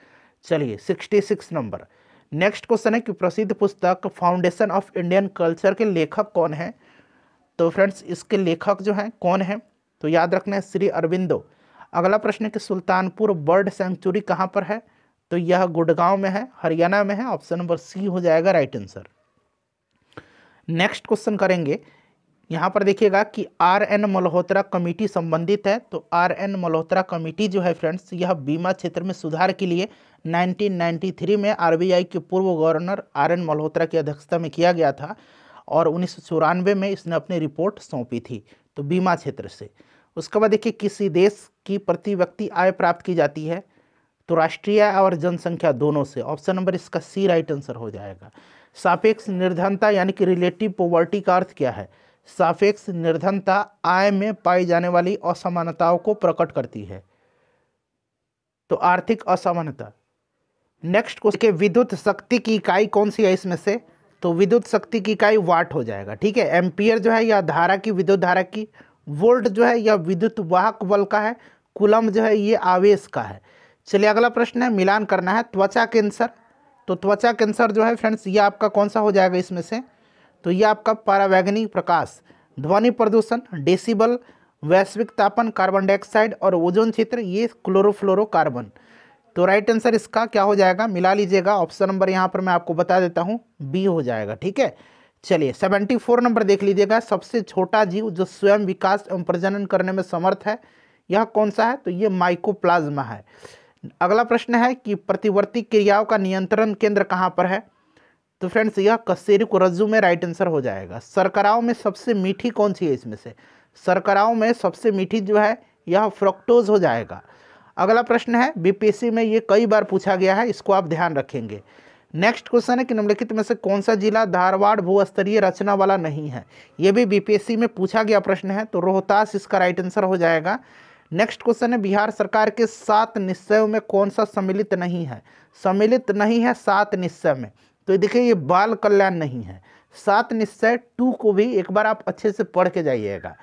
चलिए sixty six number next question है कि प्रसिद्ध पुस्तक फाउंडेशन ऑफ इंडियन कल्चर के लेखक कौन है तो फ्रेंड्स इसके लेखक जो हैं कौन है तो याद रखना है श्री अरविंदो अगला प्रश्न है कि सुल्तानपुर बर्ड सेंचुरी कहाँ पर है तो यह गुड़गांव में है हरियाणा में है ऑप्शन नंबर सी हो जाएगा राइट आंसर नेक्स्ट क्वेश्चन करेंगे यहाँ पर देखिएगा कि आर एन मल्होत्रा कमेटी संबंधित है तो आर एन मल्होत्रा कमेटी जो है फ्रेंड्स यह बीमा क्षेत्र में सुधार के लिए 1993 में आरबीआई के पूर्व गवर्नर आर एन मल्होत्रा की अध्यक्षता में किया गया था और उन्नीस में इसने अपनी रिपोर्ट सौंपी थी तो बीमा क्षेत्र से उसके बाद देखिए किसी देश की प्रति व्यक्ति आय प्राप्त की जाती है तो राष्ट्रीय और जनसंख्या दोनों से ऑप्शन नंबर इसका सी राइट आंसर हो जाएगा सापेक्ष निर्धनता यानी कि रिलेटिव पॉवर्टी का अर्थ क्या है सापेक्ष निर्धनता आय में पाई जाने वाली असमानताओं को प्रकट करती है तो आर्थिक असमानता नेक्स्ट उसके विद्युत शक्ति की इकाई कौन सी है इसमें से तो विद्युत शक्ति की इकाई वाट हो जाएगा ठीक है एम्पियर जो है या धारा की विद्युत धारा की वोल्ट जो है यह विद्युत वाहक बल का है कुलम जो है ये आवेश का है चलिए अगला प्रश्न है मिलान करना है त्वचा कैंसर तो त्वचा कैंसर जो है फ्रेंड्स ये आपका कौन सा हो जाएगा इसमें से तो ये आपका पारावैग्निक प्रकाश ध्वनि प्रदूषण डेसिबल वैश्विक तापन कार्बन डाइऑक्साइड और ओजोन क्षेत्र ये क्लोरोफ्लोरोकार्बन तो राइट आंसर इसका क्या हो जाएगा मिला लीजिएगा ऑप्शन नंबर यहाँ पर मैं आपको बता देता हूँ बी हो जाएगा ठीक है चलिए सेवेंटी फोर नंबर देख लीजिएगा सबसे छोटा जीव जो स्वयं विकास एवं प्रजनन करने में समर्थ है यह कौन सा है तो ये माइकोप्लाज्मा है अगला प्रश्न है कि प्रतिवर्ती क्रियाओं का नियंत्रण केंद्र कहाँ पर है तो फ्रेंड्स यह कसेरी कुरज्जू में राइट आंसर हो जाएगा सरकराओं में सबसे मीठी कौन सी है इसमें से सरकराओं में सबसे मीठी जो है यह फ्रक्टोज हो जाएगा अगला प्रश्न है बीपीएससी में ये कई बार पूछा गया है इसको आप ध्यान रखेंगे नेक्स्ट क्वेश्चन है कि निम्नलिखित में से कौन सा जिला धारवाड़ भूस्तरीय रचना वाला नहीं है ये भी बीपीएससी में पूछा गया प्रश्न है तो रोहतास इसका राइट आंसर हो जाएगा नेक्स्ट क्वेश्चन है बिहार सरकार के सात निश्चयों में कौन सा सम्मिलित नहीं है सम्मिलित नहीं है सात निश्चय में तो देखिए ये बाल कल्याण नहीं है सात निश्चय टू को भी एक बार आप अच्छे से पढ़ के जाइएगा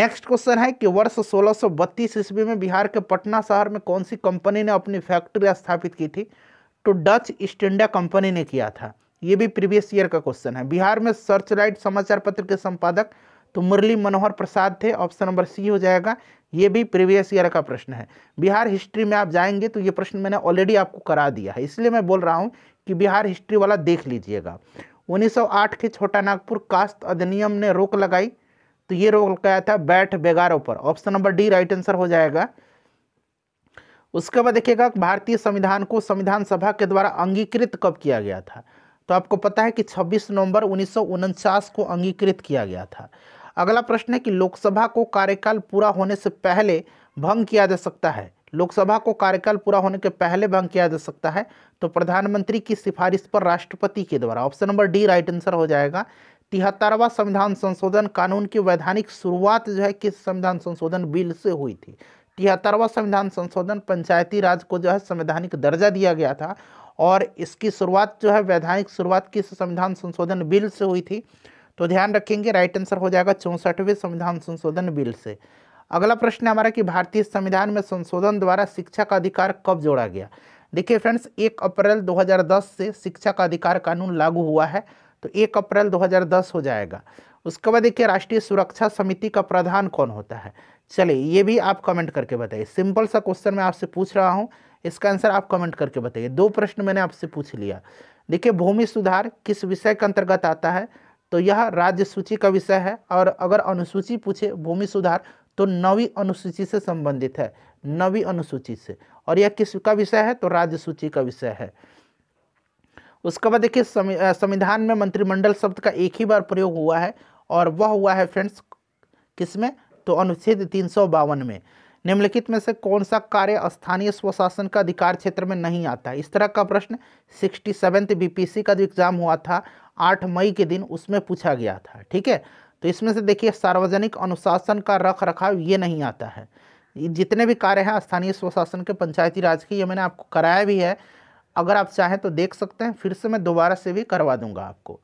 नेक्स्ट क्वेश्चन है कि वर्ष 1632 ईस्वी में बिहार के पटना शहर में कौन सी कंपनी ने अपनी फैक्ट्री स्थापित की थी तो डच ईस्ट इंडिया कंपनी ने किया था ये भी प्रीवियस ईयर का क्वेश्चन है बिहार में सर्चलाइट समाचार पत्र के संपादक तो मुरली मनोहर प्रसाद थे ऑप्शन नंबर सी हो जाएगा ये भी प्रीवियस ईयर का प्रश्न है बिहार हिस्ट्री में आप जाएंगे तो ये प्रश्न मैंने ऑलरेडी आपको करा दिया है इसलिए मैं बोल रहा हूँ कि बिहार हिस्ट्री वाला देख लीजिएगा 1908 के छोटा नागपुर कास्ट अधिनियम ने रोक लगाई तो ये रोक लगाया था बैठ बेगारों पर option number D right answer हो जाएगा उसके बाद देखिएगा भारतीय संविधान को संविधान सभा के द्वारा अंगीकृत कब किया गया था तो आपको पता है कि 26 नवंबर उन्नीस को अंगीकृत किया गया था अगला प्रश्न है कि लोकसभा को कार्यकाल पूरा होने से पहले भंग किया जा सकता है लोकसभा को कार्यकाल पूरा होने के पहले भंग किया जा सकता है तो प्रधानमंत्री की सिफारिश पर राष्ट्रपति के द्वारा option number D right answer हो जाएगा तिहत्तरवा संविधान संशोधन कानून की वैधानिक शुरुआत जो है किस संविधान संशोधन बिल से हुई थी तिहत्तरवा संविधान संशोधन पंचायती राज को जो है संवैधानिक दर्जा दिया गया था और इसकी शुरुआत जो है वैधानिक शुरुआत किस संविधान संशोधन बिल से हुई थी तो ध्यान रखेंगे राइट आंसर हो जाएगा चौंसठवें संविधान संशोधन बिल से अगला प्रश्न हमारा कि भारतीय संविधान में संशोधन द्वारा शिक्षा का अधिकार कब जोड़ा गया देखिए फ्रेंड्स एक अप्रैल 2010 से शिक्षा का अधिकार कानून लागू हुआ है तो एक अप्रैल 2010 हो जाएगा उसके बाद देखिए राष्ट्रीय सुरक्षा समिति का प्रधान कौन होता है चलिए ये भी आप कमेंट करके बताइए सिंपल सा क्वेश्चन मैं आपसे पूछ रहा हूँ इसका आंसर आप कमेंट करके बताइए दो प्रश्न मैंने आपसे पूछ लिया देखिए भूमि सुधार किस विषय के अंतर्गत आता है तो यह राज्य सूची का विषय है और अगर अनुसूची पूछे भूमि सुधार तो नवी अनुसूची से संबंधित है नवी अनुसूची से और यह किसका विषय है तो राज्य सूची का विषय है उसके बाद देखिए संविधान में मंत्रिमंडल शब्द का एक ही बार प्रयोग हुआ है और वह हुआ है फ्रेंड्स किसमें तो अनुच्छेद तीन में निम्नलिखित में से कौन सा कार्य स्थानीय स्वशासन का अधिकार क्षेत्र में नहीं आता इस तरह का प्रश्न सिक्सटी सेवेंथ बी का जो एग्ज़ाम हुआ था आठ मई के दिन उसमें पूछा गया था ठीक है तो इसमें से देखिए सार्वजनिक अनुशासन का रख रखाव ये नहीं आता है जितने भी कार्य हैं स्थानीय स्वशासन के पंचायती राज के ये मैंने आपको कराया भी है अगर आप चाहें तो देख सकते हैं फिर से मैं दोबारा से भी करवा दूंगा आपको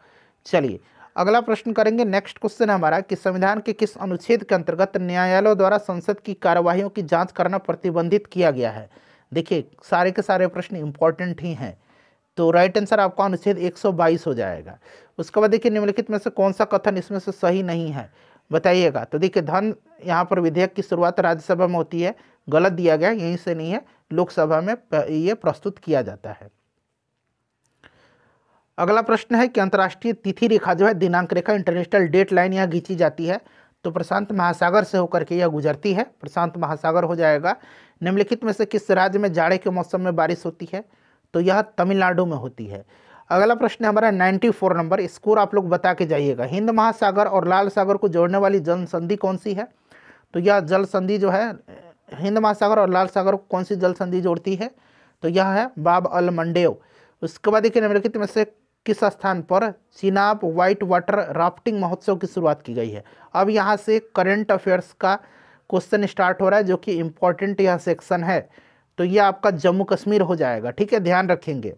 चलिए अगला प्रश्न करेंगे नेक्स्ट क्वेश्चन हमारा कि संविधान के किस अनुच्छेद के अंतर्गत न्यायालयों द्वारा संसद की कार्यवाही की जांच करना प्रतिबंधित किया गया है देखिए सारे के सारे प्रश्न इंपॉर्टेंट ही हैं तो राइट आंसर आपका अनुच्छेद 122 हो जाएगा उसके बाद देखिए निम्नलिखित में से कौन सा कथन इसमें से सही नहीं है बताइएगा तो देखिए धन यहाँ पर विधेयक की शुरुआत राज्यसभा में होती है गलत दिया गया यहीं से नहीं है लोकसभा में ये प्रस्तुत किया जाता है अगला प्रश्न है कि अंतर्राष्ट्रीय तिथि रेखा जो है दिनांक रेखा इंटरनेशनल डेट लाइन यहाँ घींची जाती है तो प्रशांत महासागर से होकर के यह गुजरती है प्रशांत महासागर हो जाएगा निम्नलिखित में से किस राज्य में जाड़े के मौसम में बारिश होती है तो यह तमिलनाडु में होती है अगला प्रश्न हमारा 94 नंबर स्कोर आप लोग बता के जाइएगा हिंद महासागर और लाल सागर को जोड़ने वाली जल संधि कौन सी है तो यह जल संधि जो है हिंद महासागर और लाल सागर को कौन सी जल संधि जोड़ती है तो यह है बाब अल मंडेव उसके बाद देखिए निम्नलिखित में से किस स्थान पर चिनाब व्हाइट वाटर राफ्टिंग महोत्सव की शुरुआत की गई है अब यहाँ से करेंट अफेयर्स का क्वेश्चन स्टार्ट हो रहा है जो कि इम्पोर्टेंट यह सेक्शन है तो ये आपका जम्मू कश्मीर हो जाएगा ठीक है ध्यान रखेंगे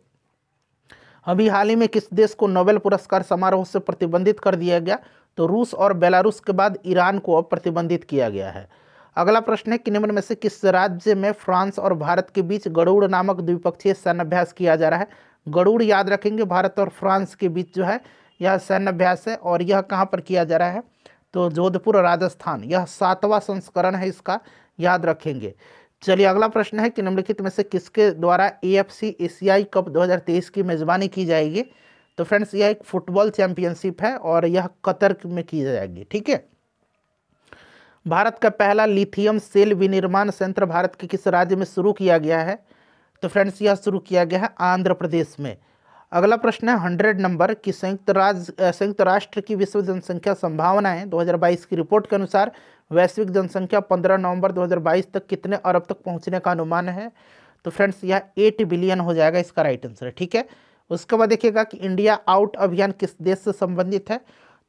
अभी हाल ही में किस देश को नोबेल पुरस्कार समारोह से प्रतिबंधित कर दिया गया तो रूस और बेलारूस के बाद ईरान को अब प्रतिबंधित किया गया है अगला प्रश्न है कि निम्न में से किस राज्य में फ्रांस और भारत के बीच गरुड़ नामक द्विपक्षीय अभ्यास किया जा रहा है गरुड़ याद रखेंगे भारत और फ्रांस के बीच जो है यह अभ्यास है और यह कहाँ पर किया जा रहा है तो जोधपुर राजस्थान यह सातवां संस्करण है इसका याद रखेंगे चलिए अगला प्रश्न है कि निम्नलिखित में से किसके द्वारा ए एफ सी एशियाई कप 2023 की मेज़बानी की जाएगी तो फ्रेंड्स यह एक फुटबॉल चैंपियनशिप है और यह कतर में की जाएगी ठीक है भारत का पहला लिथियम सेल विनिर्माण संयंत्र भारत के किस राज्य में शुरू किया गया है तो फ्रेंड्स यह शुरू किया गया है आंध्र प्रदेश में अगला प्रश्न है हंड्रेड नंबर कि संयुक्त राज्य संयुक्त राष्ट्र की विश्व जनसंख्या संभावनाएं 2022 की रिपोर्ट के अनुसार वैश्विक जनसंख्या 15 नवंबर 2022 तक कितने अरब तक पहुंचने का अनुमान है तो फ्रेंड्स यह एट बिलियन हो जाएगा इसका राइट आंसर है ठीक है उसके बाद देखिएगा कि इंडिया आउट अभियान किस देश से संबंधित है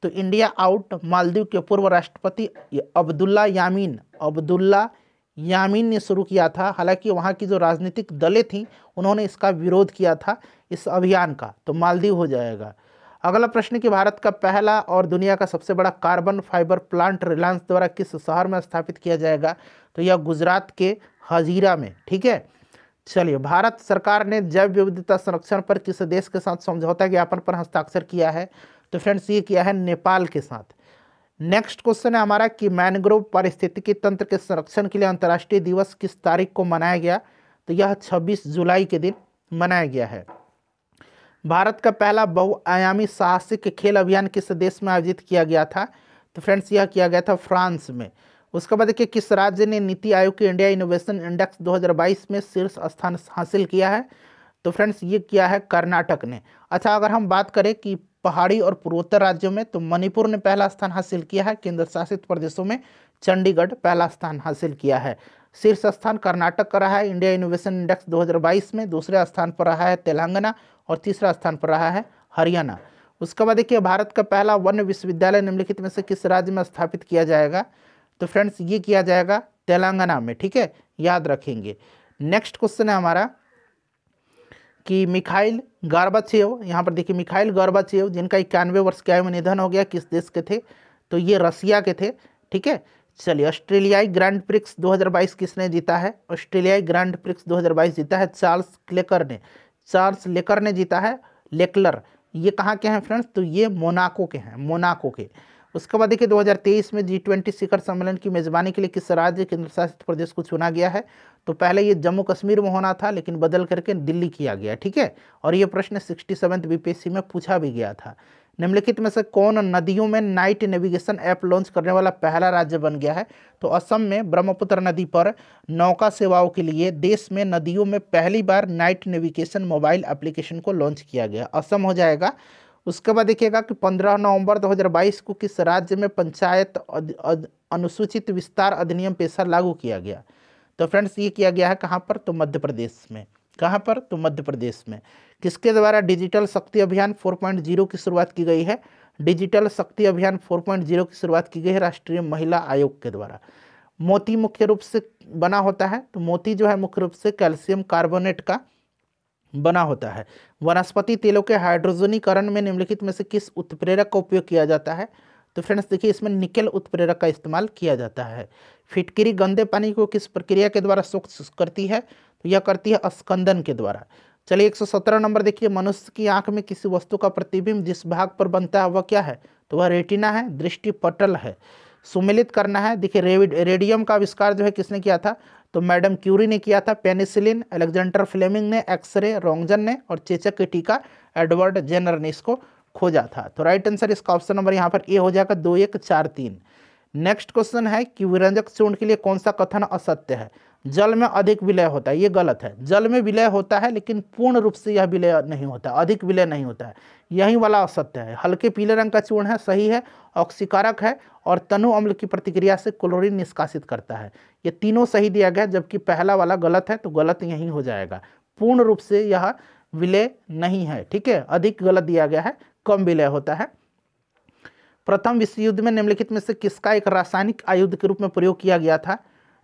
तो इंडिया आउट मालदीव के पूर्व राष्ट्रपति अब्दुल्ला यामीन अब्दुल्ला यामीन ने शुरू किया था हालांकि वहाँ की जो राजनीतिक दलें थीं उन्होंने इसका विरोध किया था इस अभियान का तो मालदीव हो जाएगा अगला प्रश्न कि भारत का पहला और दुनिया का सबसे बड़ा कार्बन फाइबर प्लांट रिलायंस द्वारा किस शहर में स्थापित किया जाएगा तो यह गुजरात के हजीरा में ठीक है चलिए भारत सरकार ने जैव विविधता संरक्षण पर किस देश के साथ समझौता ज्ञापन पर हस्ताक्षर किया है तो फ्रेंड्स ये किया है नेपाल के साथ नेक्स्ट क्वेश्चन है हमारा कि मैनग्रोव पारिस्थितिकी तंत्र के संरक्षण के लिए अंतर्राष्ट्रीय दिवस किस तारीख को मनाया गया तो यह 26 जुलाई के दिन मनाया गया है भारत का पहला बहुआयामी साहसिक खेल अभियान किस देश में आयोजित किया गया था तो फ्रेंड्स यह किया गया था फ्रांस में उसके बाद देखिए किस राज्य ने नीति आयोग के इंडिया इनोवेशन इंडेक्स 2022 में शीर्ष स्थान हासिल किया है तो फ्रेंड्स ये किया है कर्नाटक ने अच्छा अगर हम बात करें कि पहाड़ी और पूर्वोत्तर राज्यों में तो मणिपुर ने पहला स्थान हासिल किया है केंद्र शासित प्रदेशों में चंडीगढ़ पहला स्थान हासिल किया है शीर्ष स्थान कर्नाटक का रहा है इंडिया इनोवेशन इंडेक्स 2022 में दूसरे स्थान पर रहा है तेलंगाना और तीसरा स्थान पर रहा है हरियाणा उसके बाद देखिए भारत का पहला वन्य विश्वविद्यालय निम्नलिखित में से किस राज्य में स्थापित किया जाएगा तो फ्रेंड्स ये किया जाएगा तेलंगाना में ठीक है याद रखेंगे नेक्स्ट क्वेश्चन है हमारा कि मिखाइल गार्बाचेव यहाँ पर देखिए मिखाइल गार्बाचेव जिनका इक्यानवे वर्ष के आयु में निधन हो गया किस देश के थे तो ये रसिया के थे ठीक है चलिए ऑस्ट्रेलियाई ग्रैंड प्रिक्स 2022 किसने जीता है ऑस्ट्रेलियाई ग्रैंड प्रिक्स 2022 जीता है चार्ल्स क्लेकर ने चार्ल्स लेकर ने जीता है लेकलर ये कहाँ के हैं फ्रेंड्स तो ये मोनाको के हैं मोनाको के उसके बाद देखिए 2023 में जी ट्वेंटी शिखर सम्मेलन की मेज़बानी के लिए किस राज्य केंद्र शासित प्रदेश को चुना गया है तो पहले ये जम्मू कश्मीर में होना था लेकिन बदल करके दिल्ली किया गया ठीक है और ये प्रश्न सिक्सटी सेवन्थ में पूछा भी गया था निम्नलिखित में से कौन नदियों में नाइट नेविगेशन ऐप लॉन्च करने वाला पहला राज्य बन गया है तो असम में ब्रह्मपुत्र नदी पर नौका सेवाओं के लिए देश में नदियों में पहली बार नाइट नेविगेशन मोबाइल एप्लीकेशन को लॉन्च किया गया असम हो जाएगा उसके बाद देखिएगा कि 15 नवंबर 2022 को किस राज्य में पंचायत अनुसूचित विस्तार अधिनियम पेशा लागू किया गया तो फ्रेंड्स ये किया गया है कहाँ पर तो मध्य प्रदेश में कहाँ पर तो मध्य प्रदेश में किसके द्वारा डिजिटल शक्ति अभियान 4.0 की शुरुआत की गई है डिजिटल शक्ति अभियान 4.0 की शुरुआत की गई है राष्ट्रीय महिला आयोग के द्वारा मोती मुख्य रूप से बना होता है तो मोती जो है मुख्य रूप से कैल्शियम कार्बोनेट का बना होता है वनस्पति तेलों के हाइड्रोजनीकरण में निम्नलिखित में से किस उत्प्रेरक का उपयोग किया जाता है तो फ्रेंड्स देखिए इसमें निकल उत्प्रेरक का इस्तेमाल किया जाता है फिटकिरी गंदे पानी को किस प्रक्रिया के द्वारा सुख करती है तो यह करती है स्कंदन के द्वारा चलिए 117 नंबर देखिए मनुष्य की आंख में किसी वस्तु का प्रतिबिंब जिस भाग पर बनता है वह क्या है तो वह रेटिना है दृष्टि पटल है सुमिलित करना है देखिए रेडियम का आविष्कार जो है किसने किया था तो मैडम क्यूरी ने किया था पेनिसिलिन एलेक्जेंडर फ्लेमिंग ने एक्सरे रोंगजन ने और चेचक के टीका एडवर्ड जेनर ने इसको खोजा था तो राइट आंसर इसका ऑप्शन नंबर यहाँ पर ए हो जाएगा दो एक चार तीन नेक्स्ट क्वेश्चन है कि विरंजक चूर्ण के लिए कौन सा कथन असत्य है जल में अधिक विलय होता है ये गलत है जल में विलय होता है लेकिन पूर्ण रूप से यह विलय नहीं होता अधिक विलय नहीं होता है यही वाला असत्य है हल्के पीले रंग का चूर्ण है सही है ऑक्सीकारक है और तनु अम्ल की प्रतिक्रिया से क्लोरीन निष्कासित करता है ये तीनों सही दिया गया जबकि पहला वाला गलत है तो गलत यही हो जाएगा पूर्ण रूप से यह विलय नहीं है ठीक है अधिक गलत दिया गया है कम विलय होता है प्रथम विश्व युद्ध में निम्नलिखित में से किसका एक रासायनिक आयुध के रूप में प्रयोग किया गया था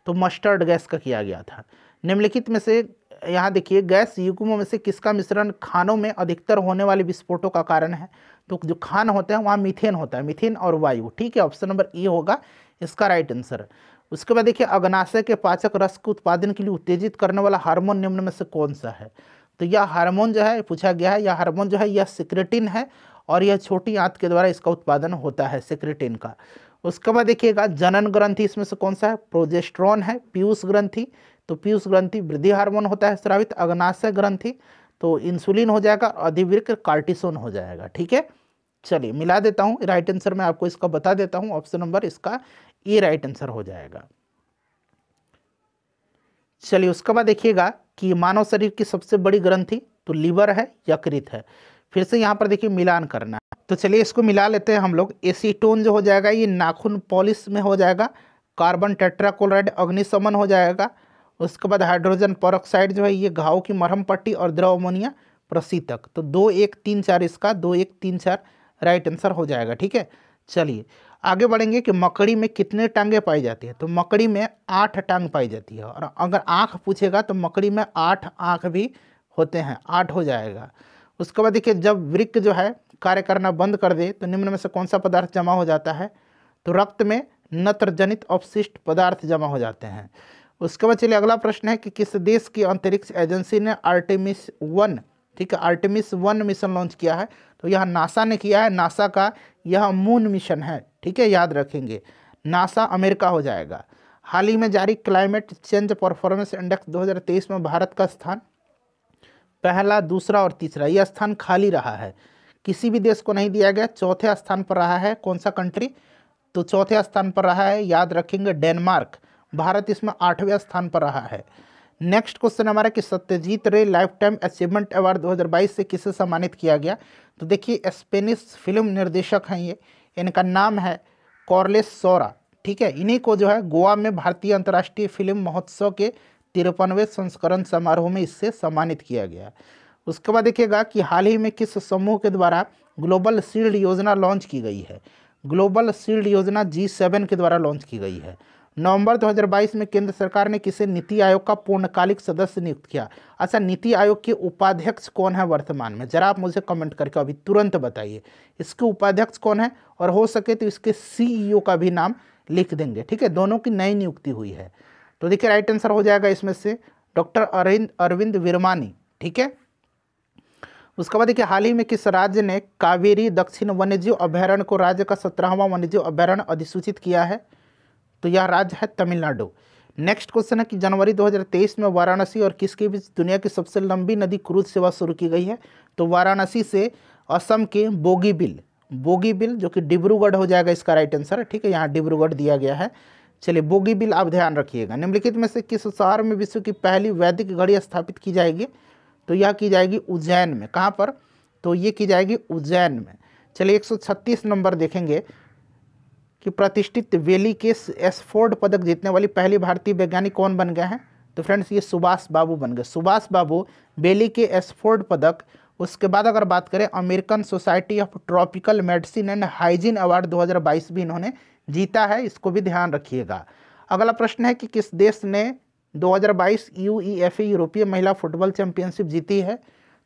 तो मस्टर्ड गैस का किया गया था निम्नलिखित में से यहाँ देखिए गैस युग्मों में से किसका मिश्रण खानों में अधिकतर होने वाले विस्फोटों का कारण है तो जो खान होते हैं वहाँ मिथेन होता है मिथेन और वायु ठीक है ऑप्शन नंबर ई होगा इसका राइट आंसर उसके बाद देखिए अग्नाशय के पाचक रस के उत्पादन के लिए उत्तेजित करने वाला हार्मोन निम्न में से कौन सा है तो यह हार्मोन जो है पूछा गया है यह हार्मोन जो है यह सिक्रेटिन है और यह छोटी आंत के द्वारा इसका उत्पादन होता है सिक्रेटिन का उसके बाद देखिएगा जनन ग्रंथि इसमें से कौन सा है प्रोजेस्ट्रॉन है पीयूष ग्रंथि तो पीयूष ग्रंथि वृद्धि हार्मोन होता है स्रावित अग्नाशय ग्रंथि तो इंसुलिन हो जाएगा अधिवृक कार्टिसोन हो जाएगा ठीक है चलिए मिला देता हूँ राइट आंसर मैं आपको इसका बता देता हूँ ऑप्शन नंबर इसका ए राइट आंसर हो जाएगा चलिए उसके बाद देखिएगा कि मानव शरीर की सबसे बड़ी ग्रंथि तो लीवर है यकृत है फिर से यहाँ पर देखिए मिलान करना है तो चलिए इसको मिला लेते हैं हम लोग एसीटोन जो हो जाएगा ये नाखून पॉलिश में हो जाएगा कार्बन टेट्राक्लोराइड अग्निशमन हो जाएगा उसके बाद हाइड्रोजन परोक्साइड जो है ये घाव की मरहम पट्टी और द्रव अमोनिया प्रसीतक तो दो एक तीन चार इसका दो एक तीन चार राइट आंसर हो जाएगा ठीक है चलिए आगे बढ़ेंगे कि मकड़ी में कितने टांगे पाई जाती है तो मकड़ी में आठ टांग पाई जाती है और अगर आँख पूछेगा तो मकड़ी में आठ आँख भी होते हैं आठ हो जाएगा उसके बाद देखिए जब वृक्क जो है कार्य करना बंद कर दे तो निम्न में से कौन सा पदार्थ जमा हो जाता है तो रक्त में नत्रजनित अवशिष्ट पदार्थ जमा हो जाते हैं उसके बाद चलिए अगला प्रश्न है कि किस देश की अंतरिक्ष एजेंसी ने आर्टिमिस वन ठीक है आर्टिमिस वन मिशन लॉन्च किया है तो यह नासा ने किया है नासा का यह मून मिशन है ठीक है याद रखेंगे नासा अमेरिका हो जाएगा हाल ही में जारी क्लाइमेट चेंज परफॉर्मेंस इंडेक्स 2023 में भारत का स्थान पहला दूसरा और तीसरा ये स्थान खाली रहा है किसी भी देश को नहीं दिया गया चौथे स्थान पर रहा है कौन सा कंट्री तो चौथे स्थान पर रहा है याद रखेंगे डेनमार्क भारत इसमें आठवें स्थान पर रहा है नेक्स्ट क्वेश्चन हमारा कि सत्यजीत रे लाइफ टाइम अचीवमेंट अवार्ड 2022 से किसे सम्मानित किया गया तो देखिए स्पेनिश फिल्म निर्देशक हैं ये इनका नाम है कॉर्लेस सोरा ठीक है इन्हीं को जो है गोवा में भारतीय अंतर्राष्ट्रीय फिल्म महोत्सव के तिरपनवे संस्करण समारोह में इससे सम्मानित किया गया उसके बाद देखिएगा कि हाल ही में किस समूह के द्वारा ग्लोबल सील्ड योजना लॉन्च की गई है ग्लोबल सील्ड योजना जी सेवन के द्वारा लॉन्च की गई है नवंबर 2022 में केंद्र सरकार ने किसे नीति आयोग का पूर्णकालिक सदस्य नियुक्त किया अच्छा नीति आयोग के उपाध्यक्ष कौन है वर्तमान में जरा आप मुझे कमेंट करके अभी तुरंत बताइए इसके उपाध्यक्ष कौन है और हो सके तो इसके सीईओ e का भी नाम लिख देंगे ठीक है दोनों की नई नियुक्ति हुई है तो देखिए राइट आंसर हो जाएगा इसमें से डॉक्टर अरविंद अरविंद विरमानी ठीक है उसके बाद देखिए हाल ही में किस राज्य ने कावेरी दक्षिण वन्यजीव अभ्यारण्य को राज्य का सत्रहवां वन्यजीव अभ्यारण्य अधिसूचित किया है तो यह राज्य है तमिलनाडु नेक्स्ट क्वेश्चन है कि जनवरी 2023 में वाराणसी और किसके बीच दुनिया की सबसे लंबी नदी क्रूज सेवा शुरू की गई है तो वाराणसी से असम के बोगीबिल बोगीबिल जो कि डिब्रूगढ़ हो जाएगा इसका राइट आंसर ठीक है यहाँ डिब्रूगढ़ दिया गया है चलिए बोगीबिल आप ध्यान रखिएगा निम्नलिखित में से किस शहर में विश्व की पहली वैदिक घड़ी स्थापित की जाएगी तो यह की जाएगी उज्जैन में कहाँ पर तो ये की जाएगी उज्जैन में चलिए 136 नंबर देखेंगे कि प्रतिष्ठित वेली के एसफोर्ड पदक जीतने वाली पहली भारतीय वैज्ञानिक कौन बन गए हैं तो फ्रेंड्स ये सुभाष बाबू बन गए सुभाष बाबू बेली के एसफोर्ड पदक उसके बाद अगर बात करें American Society of Tropical Medicine and Hygiene award 2022 भी इन्होंने जीता है इसको भी ध्यान रखिएगा अगला प्रश्न है कि किस देश ने 2022 यूईएफए यूरोपीय महिला फुटबॉल चैंपियनशिप जीती है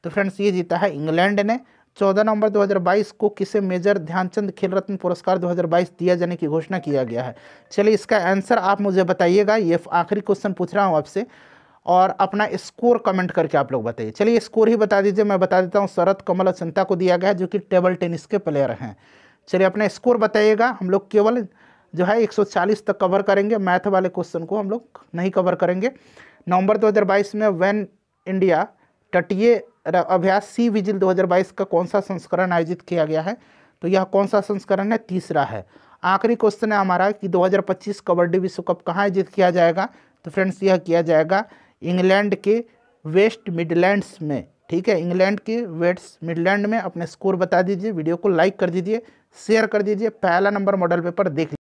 तो फ्रेंड्स ये जीता है इंग्लैंड ने 14 नवंबर 2022 को किसे मेजर ध्यानचंद खेल रत्न पुरस्कार 2022 दिया जाने की घोषणा किया गया है चलिए इसका आंसर आप मुझे बताइएगा ये आखिरी क्वेश्चन पूछ रहा हूँ आपसे और अपना स्कोर कमेंट करके आप लोग बताइए चलिए स्कोर ही बता दीजिए मैं बता देता हूँ शरद कमल अचंता को दिया गया है जो कि टेबल टेनिस के प्लेयर हैं चलिए अपना स्कोर बताइएगा हम लोग केवल जो है 140 तक कवर करेंगे मैथ वाले क्वेश्चन को हम लोग नहीं कवर करेंगे नवंबर 2022 में वैन इंडिया तटीय अभ्यास सी विजिल 2022 का कौन सा संस्करण आयोजित किया गया है तो यह कौन सा संस्करण है तीसरा है आखिरी क्वेश्चन है हमारा कि 2025 कबड्डी विश्व कप कहाँ आयोजित किया जाएगा तो फ्रेंड्स यह किया जाएगा इंग्लैंड के वेस्ट मिडलैंड्स में ठीक है इंग्लैंड की वेट्स मिडलैंड में अपने स्कोर बता दीजिए वीडियो को लाइक कर दीजिए शेयर कर दीजिए पहला नंबर मॉडल पेपर देख